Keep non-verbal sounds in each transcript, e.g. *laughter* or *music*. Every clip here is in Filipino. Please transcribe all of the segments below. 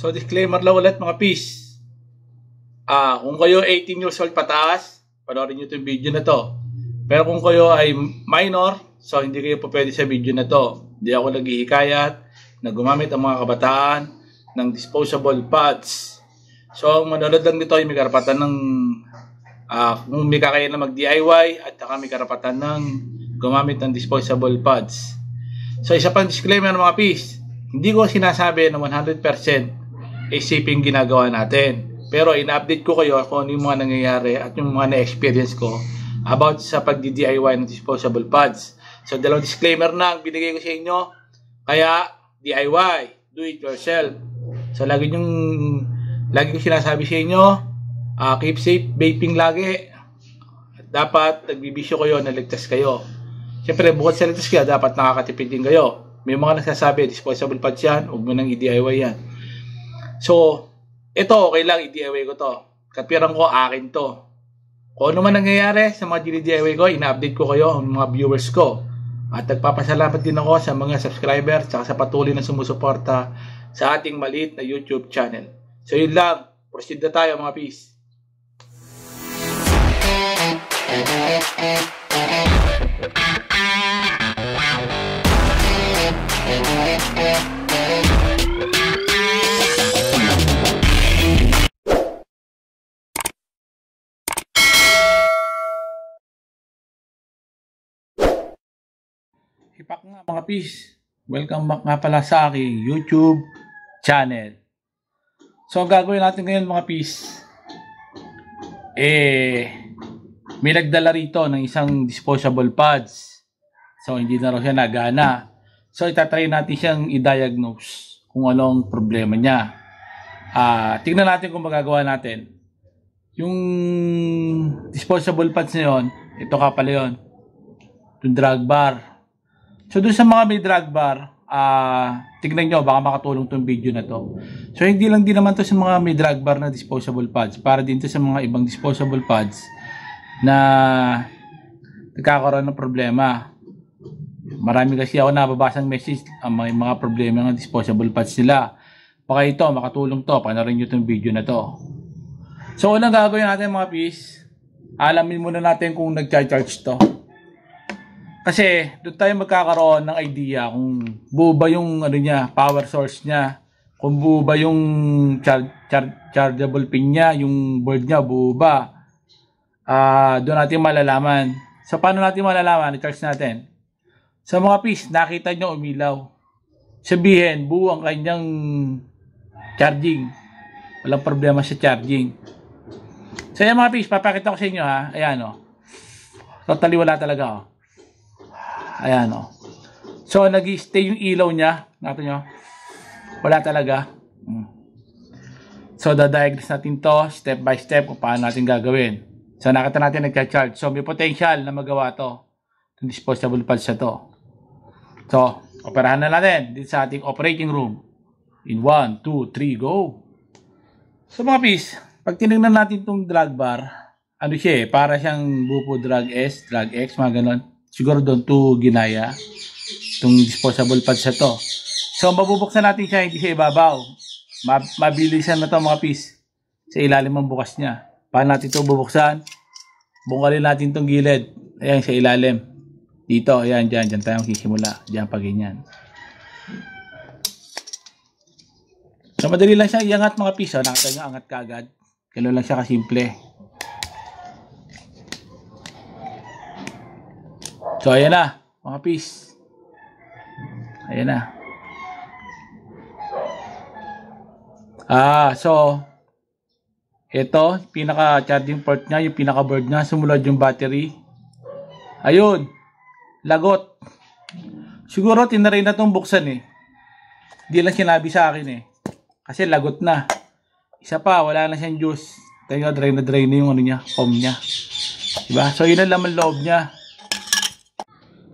So disclaimer lang ulit mga peace. Ah, kung kayo 18 years old pataas, panoorin niyo 'tong video na 'to. Pero kung kayo ay minor, so hindi kayo pa pwede sa video na 'to. Hindi ako naghihikayat na gumamit ang mga kabataan ng disposable pads. So, manonood lang nito ay may karapatan ng uh, kung may kakayahan na mag-DIY at saka may karapatan ng gumamit ng disposable pads. So, isa pang disclaimer mga peace, hindi ko sinasabi na 100% isipin ginagawa natin. Pero in-update ko kayo kung ano yung mga nangyayari at yung mga na-experience ko about sa pagdi-DIY ng disposable pads. So, dalawang disclaimer na ang binigay ko sa inyo. Kaya, DIY, do it yourself. So, lagi yung lagi ko sinasabi sa inyo, uh, keep safe, vaping lagi. At dapat, nagbibisyo kayo, naligtas kayo. Siyempre, bukod sa ligtas kayo, dapat nakakatipid din kayo. May mga nagsasabi, disposable pads yan, huwag mo nang i-DIY yan. So, ito okay lang, i-DIY ko to. Katpirang ko, akin to. Kung ano man nangyayari sa mga dini-DIY ko, ina-update ko kayo, ang mga viewers ko. At nagpapasalamat din ako sa mga subscribers at sa patuloy na sumusuporta sa ating maliit na YouTube channel. So yun lang, proceed na tayo mga peace. Thank you. Palpak nga mga peace. Welcome back nga pala sa aking YouTube channel. So ang gagawin natin ngayon mga peace. Eh, may nagdala rito ng isang disposable pads. So hindi na raw siya nagana. So itatry natin siyang i-diagnose kung anong problema niya. Ah, tingnan natin kung magagawa natin. Yung disposable pads na yun, ito ka pala yun. Yung drug bar So doon sa mga may drug bar, uh, tignan nyo, baka makatulong tong video na to. So hindi lang din naman to sa mga may drug bar na disposable pads. Para din to sa mga ibang disposable pads na nagkakaroon ng problema. Marami kasi ako nababasang message ang ah, mga, mga problema ng disposable pads nila. Baka ito, makatulong to. Panarin nyo tong video na to. So, unang gagawin natin mga peace, alamin muna natin kung nag-charge to. Kasi doon tayo magkakaroon ng idea kung buo ba yung ano niya, power source niya, kung buo ba yung char char chargeable pin niya, yung board niya buo ba. Uh, doon natin malalaman. So paano natin malalaman? I-charge natin. Sa mga piece, nakita niyo umilaw. Sabihin, buo ang kanyang charging. Walang problema sa charging. So yan mga piece, papakita ko sa inyo ha. Ayan o. Oh. Totally wala talaga o. Oh. Ayan o. Oh. So, nag-stay yung ilaw niya. Nakita nyo? Wala talaga. Hmm. So, da dadiagnose natin to step by step kung paano natin gagawin. So, nakita natin nagka-charge. So, may potential na magawa to. Disposable pulse siya to. So, operahan na natin dito sa ating operating room. In 1, 2, 3, go! So, mga pis, pag tinignan natin itong drag bar, ano siya eh, para siyang bupo drag S, drag X, mga ganon siguro doon to ginaya itong disposable pads na to so mabubuksan natin siya hindi siya ibabaw Mab mabilisan na to mga piece sa ilalim ng bukas niya paano natin ito bubuksan bungkalin natin itong gilid ayan sa ilalim dito ayan dyan dyan tayo magsisimula dyan pa ganyan so madali lang siya iangat mga piece oh. nakita nyo angat ka agad ganoon lang siya kasimple So, ayan na, mga peace. Ayan na. Ah, so, ito, pinaka charging port niya, yung pinaka board niya, sumunod yung battery. Ayun. Lagot. Siguro tinaray na tong buksan eh. Hindi lang sinabi sa akin eh. Kasi lagot na. Isa pa, wala na siyang juice. Tayo, drain na drain na yung ano niya, foam niya. Diba? So, yun ang laman loob niya.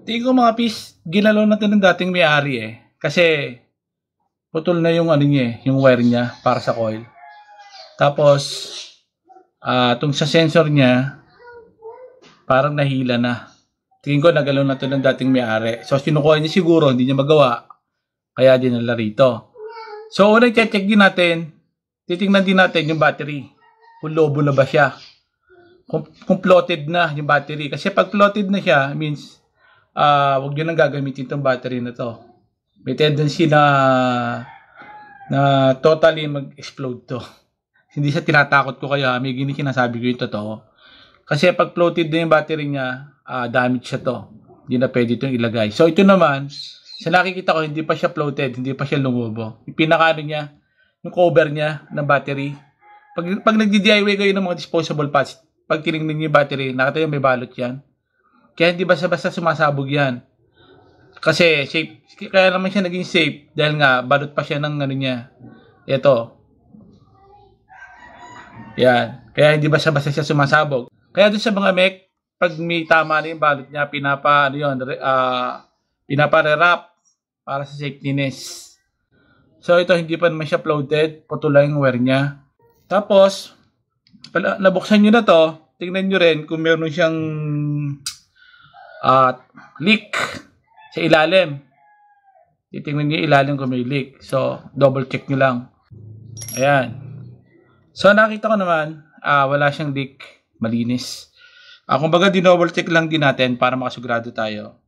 Tingin ko mga piece, ginalaw natin ng dating may-ari eh. Kasi putol na yung ano niya, eh, yung wire niya para sa coil. Tapos uh, ah, tung sa sensor niya parang nahila na. Tingin ko nagalaw na to ng dating may-ari. So sinukuha niya siguro, hindi niya magawa. Kaya dinala rito. So una check din natin, titingnan din natin yung battery. Kung lobo na ba siya. Kung, kung plotted na yung battery. Kasi pag plotted na siya, means uh, wag nyo nang gagamitin itong battery na to. May tendency na na totally mag-explode to. *laughs* Hindi sa tinatakot ko kaya, may gini sinasabi ko yung totoo. Kasi pag floated na yung battery niya, uh, damage siya to. Hindi na pwede itong ilagay. So ito naman, sa nakikita ko, hindi pa siya floated, hindi pa siya lumubo. Yung niya, yung cover niya ng battery. Pag, pag nag-DIY kayo ng mga disposable parts, pag tinignan niyo yung battery, nakatayo may balot yan. Kaya hindi basta-basta sumasabog yan. Kasi safe, kaya naman siya naging safe dahil nga balot pa siya ng ano niya. Ito. Yan. Kaya hindi basta-basta siya sumasabog. Kaya doon sa mga mek, pag may tama na yung balot niya, pinapa, ano yun, uh, ah, pinapa wrap para sa safety So ito hindi pa naman siya floated, puto lang yung wear niya. Tapos, pala, nabuksan nyo na to, tingnan nyo rin kung meron siyang at leak sa ilalim. Titingnan niyo ilalim kung may leak. So, double check niyo lang. Ayan. So, nakita ko naman, uh, wala siyang leak. Malinis. Uh, kumbaga, double check lang din natin para makasigurado tayo.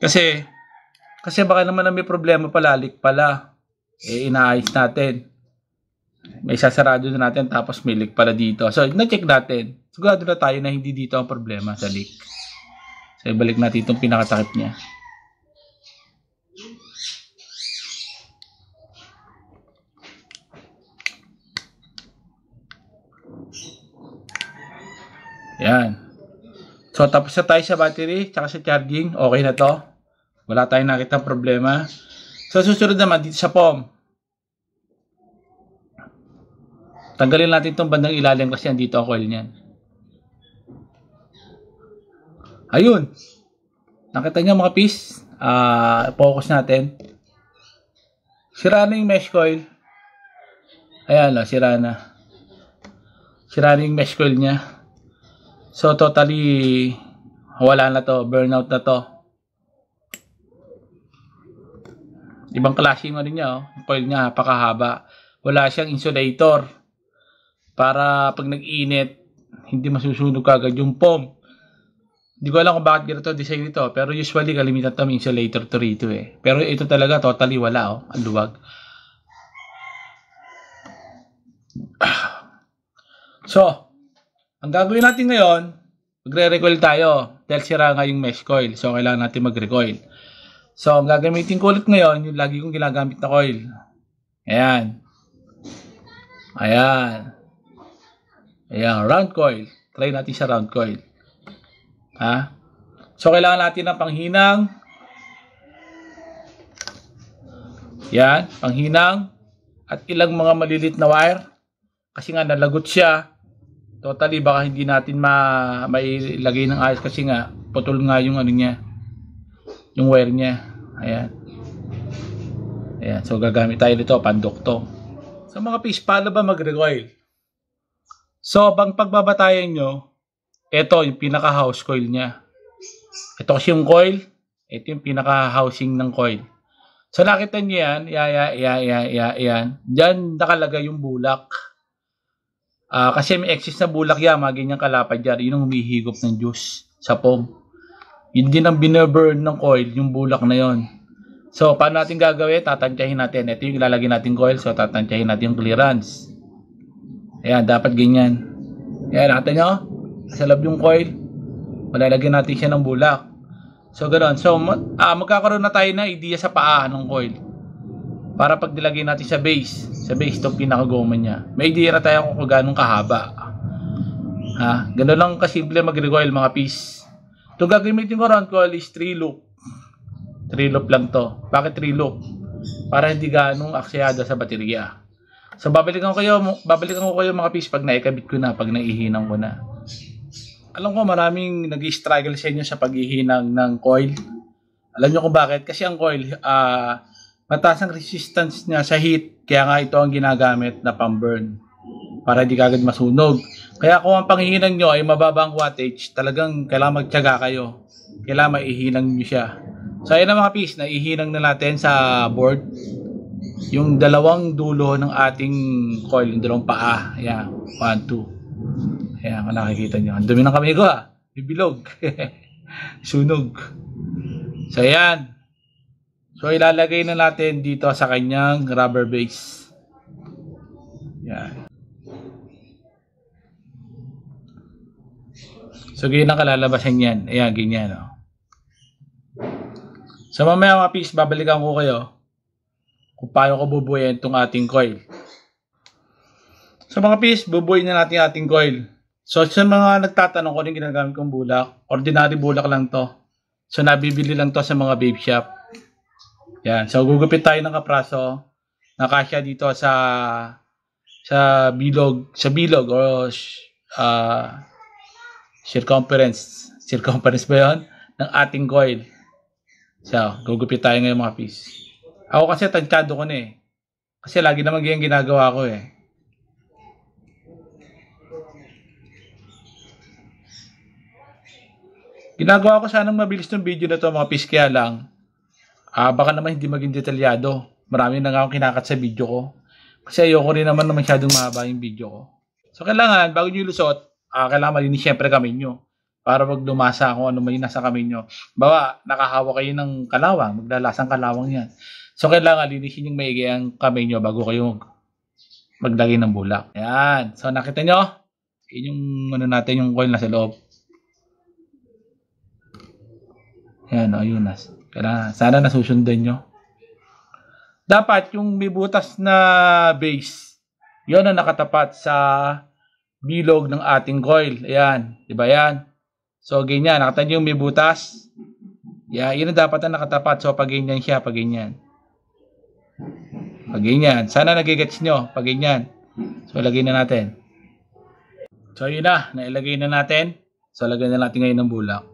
Kasi, kasi baka naman na may problema pala, leak pala. Eh, inaayos natin. May sasarado na natin tapos may leak pala dito. So, na-check natin sigurado na tayo na hindi dito ang problema sa leak. So, ibalik natin itong pinakatakip niya. Yan. So, tapos na tayo sa battery, tsaka sa charging. Okay na to. Wala tayong nakita problema. So, susunod naman dito sa POM. Tanggalin natin itong bandang ilalim kasi andito ang coil niyan. Ayun. Nakita niyo mga piece? Uh, ah, focus natin. Sira na yung mesh coil. Ayan o, oh, sira na. Sira na yung mesh coil niya. So, totally wala na to. Burnout na to. Ibang klase mo rin niya. Oh. Yung coil niya, pakahaba. Wala siyang insulator. Para pag nag-init, hindi masusunog kagad yung pump. Hindi ko alam kung bakit ganito design nito. Pero usually, kalimitan ito insulator to rito eh. Pero ito talaga, totally wala oh. Ang luwag. *clears throat* So, ang gagawin natin ngayon, magre-recoil tayo. Dahil sira nga yung mesh coil. So, kailangan natin mag-recoil. So, ang gagamitin ko ulit ngayon, yung lagi kong ginagamit na coil. Ayan. Ayan. Ayan, round coil. Try natin sa round coil. Ha? So, kailangan natin ng panghinang. Yan, panghinang. At ilang mga malilit na wire. Kasi nga, nalagot siya. Totally, baka hindi natin ma mailagay ng ayos kasi nga, putol nga yung ano niya. Yung wire niya. Ayan. Ayan. So, gagamit tayo nito, pandukto. So, mga fish, paano ba mag-recoil? So, pang pagbabatayan nyo, ito yung pinaka house coil niya. Ito kasi yung coil. Ito yung pinaka housing ng coil. So nakita niyo yan, ya ya ya ya ya yan. Diyan nakalagay yung bulak. Uh, kasi may excess na bulak yan, mga ganyang kalapad yan. Yun ang humihigop ng juice sa pom. Yun din ang binerburn ng coil, yung bulak na yon. So, paano natin gagawin? Tatantyahin natin. Ito yung ilalagay natin coil. So, tatantyahin natin yung clearance. Ayan, dapat ganyan. Ayan, nakita nyo? isalab yung coil, malalagyan natin siya ng bulak. So, ganoon. So, ah, magkakaroon na tayo na idea sa paa ng coil. Para pag nilagay natin sa base, sa base itong pinakagoma niya, may idea na tayo kung gano'ng kahaba. Ha? Ganoon lang kasimple mag-recoil mga piece. Ito gagamitin ko round coil is 3 loop. 3 loop lang to. Bakit 3 loop? Para hindi ganong aksayada sa baterya. So babalikan ko kayo, babalikan ko kayo mga piece pag naikabit ko na, pag naihinang ko na alam ko maraming nag struggle sa inyo sa paghihinang ng coil. Alam nyo kung bakit? Kasi ang coil, uh, mataas ang resistance niya sa heat. Kaya nga ito ang ginagamit na pang-burn para hindi kagad masunog. Kaya kung ang panghihinang nyo ay mababang wattage, talagang kailangan magtyaga kayo. Kailangan maihinang nyo siya. So ayan ang mga piece na ihinang na natin sa board. Yung dalawang dulo ng ating coil, yung dalawang paa. Ayan, one, 2. Kaya nga nakikita nyo. Ang dumi ng kamay ko ha. Ah. Bibilog. *laughs* Sunog. So ayan. So ilalagay na natin dito sa kanyang rubber base. Yan. So ganyan ang kalalabasan yan. Ayan, ganyan Oh. So mamaya mga piece, babalikan ko kayo kung paano ko bubuhayin itong ating coil. So mga piece, bubuhayin na natin ating coil. So sa mga nagtatanong ko ano rin ginagamit kong bulak, ordinary bulak lang to. So nabibili lang to sa mga babe shop. Yan. So gugupit tayo ng kapraso. Nakasya dito sa sa bilog, sa bilog o uh, circumference. Circumference ba 'yon? ng ating coil. So, gugupit tayo ngayon mga piece. Ako kasi tansyado ko na eh. Kasi lagi naman ganyan ginagawa ko eh. Ginagawa ko sanang mabilis ng video na to mga piskya lang, ah, baka naman hindi maging detalyado. Marami na nga akong kinakat sa video ko. Kasi ayoko rin naman na masyadong mahaba yung video ko. So kailangan, bago nyo ilusot, ah, kailangan malinis syempre kami nyo. Para pag lumasa kung ano may nasa kami nyo. Bawa, nakahawa kayo ng kalawang, maglalasang kalawang yan. So kailangan linisin yung maigi ang kami nyo bago kayo maglagay ng bulak. Ayan. So nakita nyo? Yun yung ano natin yung coil na sa loob. Ayan, o, oh, yun. sana nasusundan nyo. Dapat yung bibutas na base, yon ang nakatapat sa bilog ng ating coil. Ayan, di ba yan? So, ganyan. Nakita yung may Yeah, yun ang dapat ang nakatapat. So, pag ganyan siya, pag ganyan. Pag ganyan. Sana nagigets nyo. Pag ganyan. So, lagay na natin. So, yun na. Nailagay na natin. So, lagay na natin ngayon ng bulak.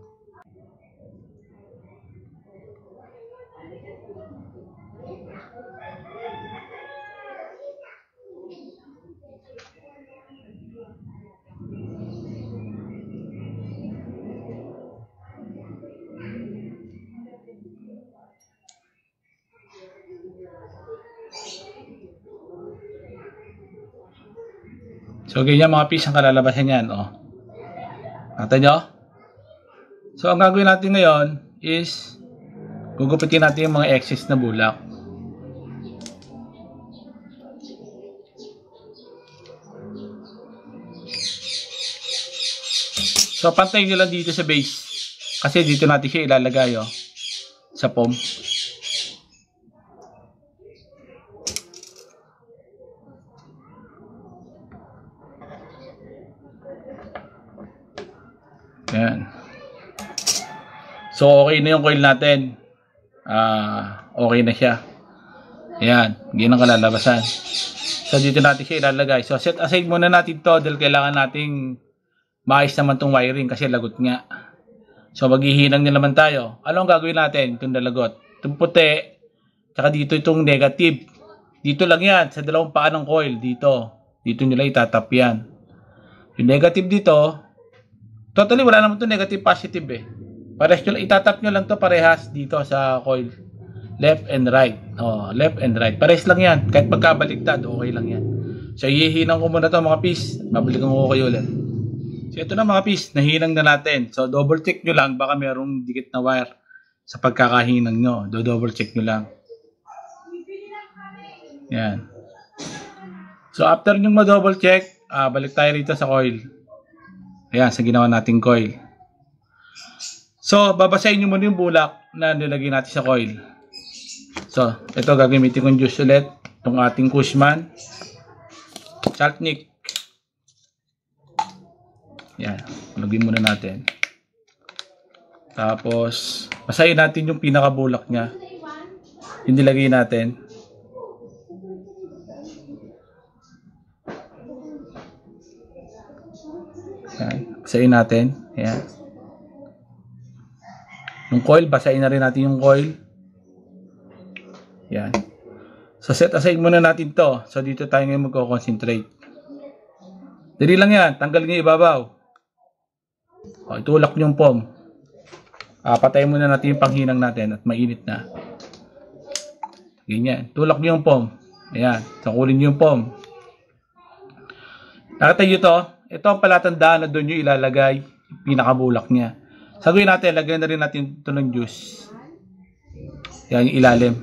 So, ganyan mga piece ang kalalabasan yan. Oh. Nakita nyo? So, ang gagawin natin ngayon is gugupitin natin yung mga excess na bulak. So, pantay nyo lang dito sa base. Kasi dito natin siya ilalagay, oh. Sa pom. So, okay na yung coil natin. Ah, uh, okay na siya. Ayan, hindi na kalalabasan. So, dito natin siya ilalagay. So, set aside muna natin to dahil kailangan nating maayos naman tong wiring kasi lagot nga. So, maghihinang na naman tayo. Ano ang gagawin natin? Itong dalagot. Itong puti, tsaka dito itong negative. Dito lang yan, sa dalawang paa ng coil. Dito. Dito nila itatap yan. Yung negative dito, totally wala naman itong negative positive eh. Parehas nyo, itatap nyo lang to parehas dito sa coil. Left and right. Oh, left and right. Parehas lang yan. Kahit pagkabaligtad, okay lang yan. So, ihihinang ko muna to mga piece. Babalikan ko kayo ulit. So, ito na mga piece. Nahinang na natin. So, double check nyo lang. Baka mayroong dikit na wire sa pagkakahinang nyo. Do double check nyo lang. Yan. So, after nyo ma-double check, uh, balik tayo rito sa coil. Ayan, sa ginawa nating coil. So, babasahin nyo muna yung bulak na nilagay natin sa coil. So, ito gagamitin kong juice ulit. Itong ating Cushman. Saltnik. Yan. Lagay muna natin. Tapos, basahin natin yung pinakabulak niya. Yung nilagay natin. Yan. Basahin natin. Yan. Yung coil, basahin na rin natin yung coil. Yan. So set aside muna natin to. So dito tayo ngayon magko-concentrate. Dali lang yan. Tanggal nyo ibabaw. O, itulak nyo yung foam. Ah, patayin muna natin yung panghinang natin at mainit na. Ganyan. Tulak nyo yung foam. Ayan. Sakulin nyo yung foam. Nakita nyo to. Ito ang palatandaan na doon nyo ilalagay yung pinakabulak niya. Saguin natin, lagyan na rin natin ito ng juice. Yan yung ilalim.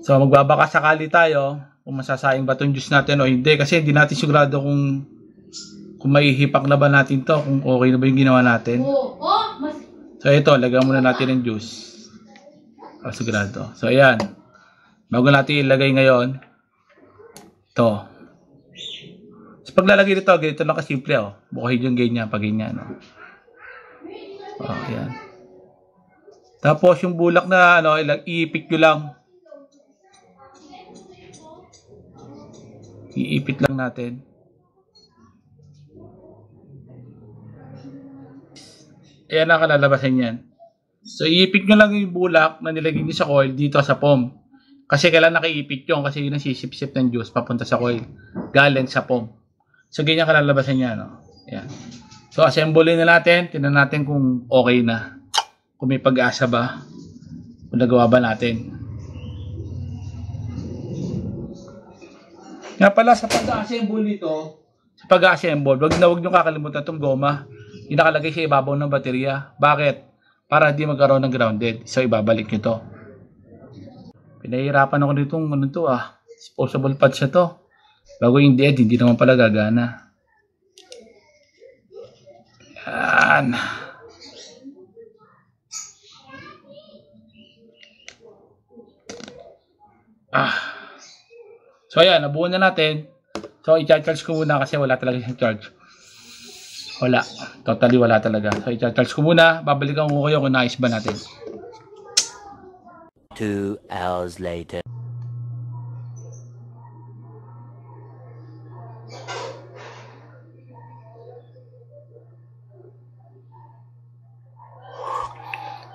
So magbabaka sakali tayo kung masasayang ba itong juice natin o hindi. Kasi hindi natin sigurado kung kung maihipak na ba natin to, kung okay na ba yung ginawa natin. So ito, lagyan muna natin ng juice. O, ah, sigurado. So ayan. Bago natin ilagay ngayon, to. So paglalagay nito, ganito lang kasimple. Oh. Bukahin yung ganyan pag ganyan. Oh. Oh, yan. Tapos yung bulak na ano, iipit nyo lang. Iipit lang natin. Ayan na kalalabasin yan. So, iipit nyo lang yung bulak na nilagay nyo sa coil dito sa pom. Kasi kailan nakaipit yun kasi yun ang sisip-sip ng juice papunta sa coil. Galing sa pom. So, ganyan kalalabasin yan. No? Oh. Ayan. So, assembly na natin. Tingnan natin kung okay na. Kung may pag-asa ba. Kung nagawa ba natin. Nga pala, sa pag-assemble ito, sa pag-assemble, wag na wag nyo kakalimutan itong goma. Inakalagay sa ibabaw ng baterya. Bakit? Para hindi magkaroon ng grounded. So, ibabalik nyo ito. Pinahirapan ako nitong ano to ah. Disposable pads na to. Bago yung dead, hindi naman pala gagana. kalayaan. Ah. So ayan, nabuo na natin. So i-charge ko muna kasi wala talaga siyang charge. Wala. Totally wala talaga. So i-charge ko muna. Babalikan ko kayo kung ba natin. 2 hours later.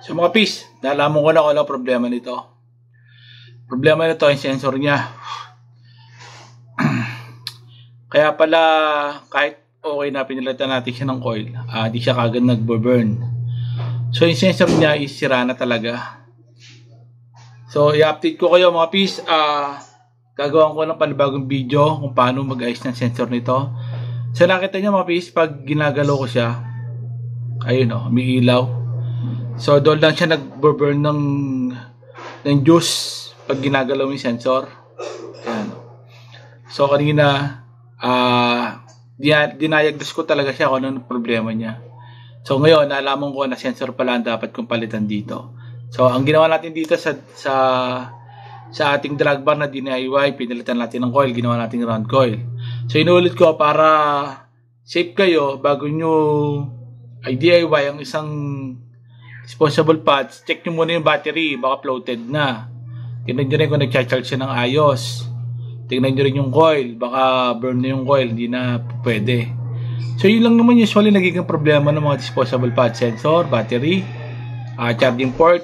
So mga peace, nalaman ko na kung ano problema nito. Problema nito yung sensor niya. *clears throat* Kaya pala kahit okay na pinilitan natin siya ng coil, uh, di siya kagad nagbo-burn. So yung sensor niya is sira na talaga. So i-update ko kayo mga peace. Uh, gagawin ko ng panibagong video kung paano mag ice ng sensor nito. So nakita niyo mga peace, pag ginagalaw ko siya, ayun o, oh, umiilaw. So doon lang siya nag-burn ng ng juice pag ginagalaw yung sensor. Ayan. So kanina ah uh, dinayagdas ko talaga siya kung ano problema niya. So ngayon naalaman ko na sensor pala ang dapat kong palitan dito. So ang ginawa natin dito sa sa sa ating drag bar na DIY, pinalitan natin ng coil, ginawa natin round coil. So inulit ko para safe kayo bago nyo ay DIY ang isang disposable pads, check nyo muna yung battery, baka floated na. Tingnan nyo rin kung nag-charge siya ng ayos. Tingnan nyo rin yung coil, baka burn na yung coil, hindi na pwede. So yun lang naman usually nagiging problema ng mga disposable pad sensor, battery, uh, charging port,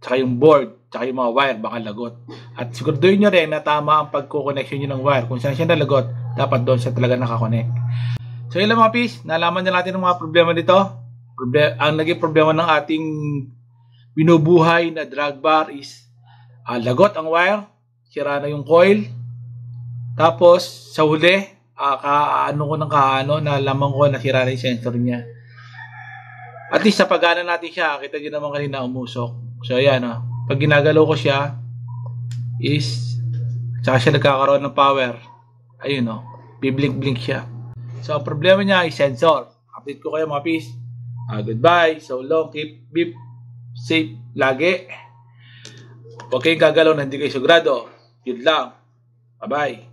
tsaka yung board tsaka yung mga wire baka lagot. At siguraduhin nyo rin na tama ang pagkukoneksyon nyo ng wire. Kung saan siya nalagot, dapat doon siya talaga nakakonect. So yun lang mga peace, nalaman na natin ang mga problema dito. Problem, ang naging problema ng ating binubuhay na drag bar is uh, lagot ang wire, sira na yung coil. Tapos sa huli, uh, kaano ko ng kaano, nalaman ko na sira na yung sensor niya. At least napagana natin siya, kita niyo naman kanina umusok. So ayan, uh, pag ginagalaw ko siya is saka siya nagkakaroon ng power. Ayun oh, biblink-blink siya. So ang problema niya ay sensor. Update ko kayo mga peace. Uh, goodbye. So long. Keep beep safe lagi. Huwag kayong gagalaw na hindi kayo sugrado. Good lang. Bye-bye.